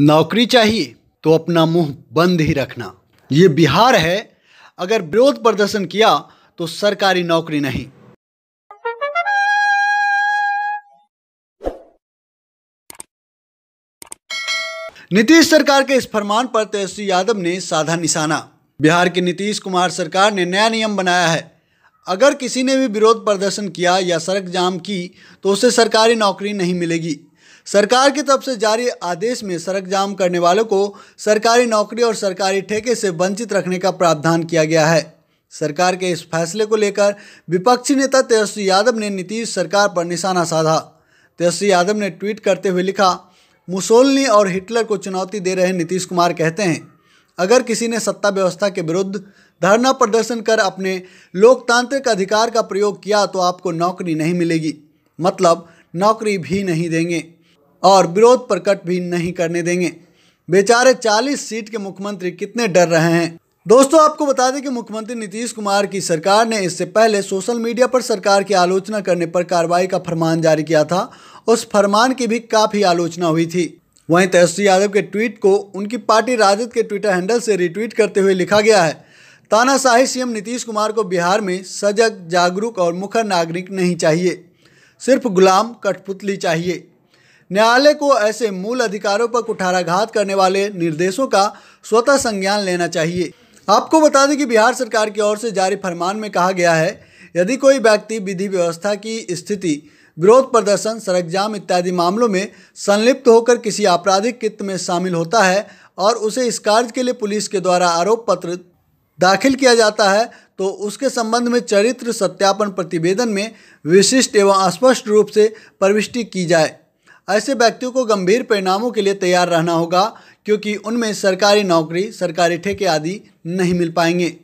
नौकरी चाहिए तो अपना मुंह बंद ही रखना ये बिहार है अगर विरोध प्रदर्शन किया तो सरकारी नौकरी नहीं नीतीश सरकार के इस फरमान पर तेजस्वी यादव ने साधा निशाना बिहार के नीतीश कुमार सरकार ने नया नियम बनाया है अगर किसी ने भी विरोध प्रदर्शन किया या सड़क जाम की तो उसे सरकारी नौकरी नहीं मिलेगी सरकार की तरफ से जारी आदेश में सड़क जाम करने वालों को सरकारी नौकरी और सरकारी ठेके से वंचित रखने का प्रावधान किया गया है सरकार के इस फैसले को लेकर विपक्षी नेता तेजस्वी यादव ने नीतीश सरकार पर निशाना साधा तेजस्वी यादव ने ट्वीट करते हुए लिखा मुसोलनी और हिटलर को चुनौती दे रहे नीतीश कुमार कहते हैं अगर किसी ने सत्ता व्यवस्था के विरुद्ध धरना प्रदर्शन कर अपने लोकतांत्रिक अधिकार का प्रयोग किया तो आपको नौकरी नहीं मिलेगी मतलब नौकरी भी नहीं देंगे और विरोध प्रकट भी नहीं करने देंगे बेचारे 40 सीट के मुख्यमंत्री कितने डर रहे हैं दोस्तों आपको बता दें कि मुख्यमंत्री नीतीश कुमार की सरकार ने इससे पहले सोशल मीडिया पर सरकार की आलोचना करने पर कार्रवाई का फरमान जारी किया था उस फरमान की भी काफ़ी आलोचना हुई थी वहीं तेजस्वी यादव के ट्वीट को उनकी पार्टी राजद के ट्विटर हैंडल से रिट्वीट करते हुए लिखा गया है तानाशाही सीएम नीतीश कुमार को बिहार में सजग जागरूक और मुखर नागरिक नहीं चाहिए सिर्फ गुलाम कठपुतली चाहिए न्यायालय को ऐसे मूल अधिकारों पर कुठाराघात करने वाले निर्देशों का स्वतः संज्ञान लेना चाहिए आपको बता दें कि बिहार सरकार की ओर से जारी फरमान में कहा गया है यदि कोई व्यक्ति विधि व्यवस्था की स्थिति विरोध प्रदर्शन सड़क जाम इत्यादि मामलों में संलिप्त होकर किसी आपराधिक कृत्य में शामिल होता है और उसे इस कार्य के लिए पुलिस के द्वारा आरोप पत्र दाखिल किया जाता है तो उसके संबंध में चरित्र सत्यापन प्रतिवेदन में विशिष्ट एवं स्पष्ट रूप से प्रविष्टि की जाए ऐसे व्यक्तियों को गंभीर परिणामों के लिए तैयार रहना होगा क्योंकि उनमें सरकारी नौकरी सरकारी ठेके आदि नहीं मिल पाएंगे